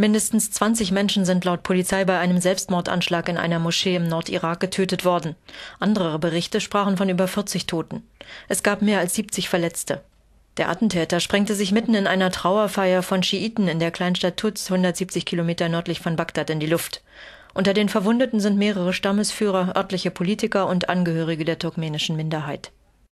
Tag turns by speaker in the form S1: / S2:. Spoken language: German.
S1: Mindestens 20 Menschen sind laut Polizei bei einem Selbstmordanschlag in einer Moschee im Nordirak getötet worden. Andere Berichte sprachen von über 40 Toten. Es gab mehr als 70 Verletzte. Der Attentäter sprengte sich mitten in einer Trauerfeier von Schiiten in der Kleinstadt Tuz, 170 Kilometer nördlich von Bagdad, in die Luft. Unter den Verwundeten sind mehrere Stammesführer, örtliche Politiker und Angehörige der turkmenischen Minderheit.